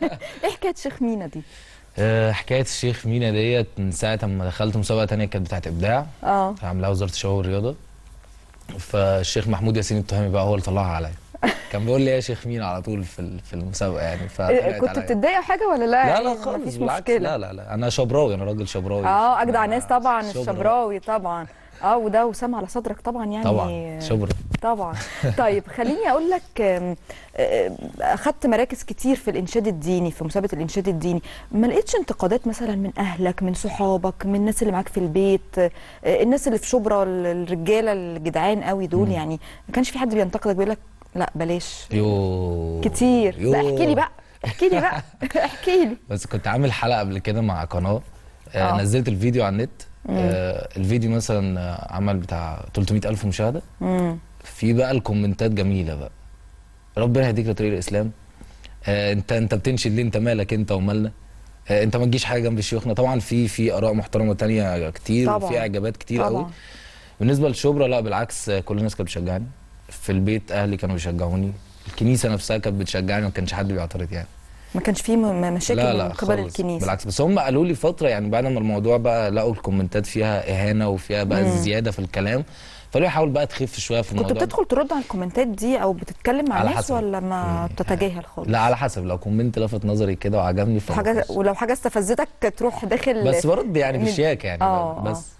ايه حكايه شيخ مينا دي؟ آه، حكايه الشيخ مينا ديت من ساعه ما دخلت مسابقه ثانيه كانت بتاعت ابداع اه عاملاها وزاره الشباب والرياضه فالشيخ محمود ياسين التهامي بقى هو اللي طلعها عليا كان بيقول لي يا شيخ مين على طول في في المسابقه يعني ف إيه، كنت بتتضايق حاجه ولا لا لا لا يعني خالص مفيش مشكله لا لا لا انا شبراوي انا راجل شبراوي اه اجدع ناس طبعا الشبراوي طبعا اه وده وسام على صدرك طبعا يعني طبعا شبر طبعا طيب خليني اقول لك آه، آه، اخذت مراكز كتير في الانشاد الديني في مسابقه الانشاد الديني ما لقيتش انتقادات مثلا من اهلك من صحابك من الناس اللي معاك في البيت آه، الناس اللي في شبرا الرجاله الجدعان قوي دول م. يعني ما كانش في حد بينتقدك بيقول لك لا بلاش يو كتير يو. احكي لي بقى احكي لي بقى احكي لي بس كنت عامل حلقه قبل كده مع قناه آه. آه. نزلت الفيديو على النت آه الفيديو مثلا عمل بتاع 300 الف مشاهده مم. في بقى الكومنتات جميله بقى ربنا يهديك لطريق الاسلام آه انت انت بتنشد ليه انت مالك انت ومالنا آه انت ما تجيش حاجه جنب شيوخنا طبعا في في اراء محترمه تانية كتير طبعا. وفي اعجابات كتير قوي بالنسبه لشبرا لا بالعكس كل الناس كانت بتشجعني في البيت اهلي كانوا بيشجعوني الكنيسه نفسها كانت بتشجعني ما كانش حد بيعترض يعني ما كانش فيه مشاكل لا لا من قبل الكنيسه بالعكس بس هم قالوا لي فتره يعني بعد ما الموضوع بقى لقوا الكومنتات فيها اهانه وفيها بقى مم. زياده في الكلام فلو حاول بقى تخف شويه في الموضوع كنت بتدخل ترد على الكومنتات دي او بتتكلم مع على الناس حسب. ولا ما بتتجاهل خالص لا على حسب لو كومنت لفت نظري كده وعجبني حاجه ولو حاجه استفزتك تروح داخل بس برد يعني, يعني بشياك يعني آه، آه. بس آه.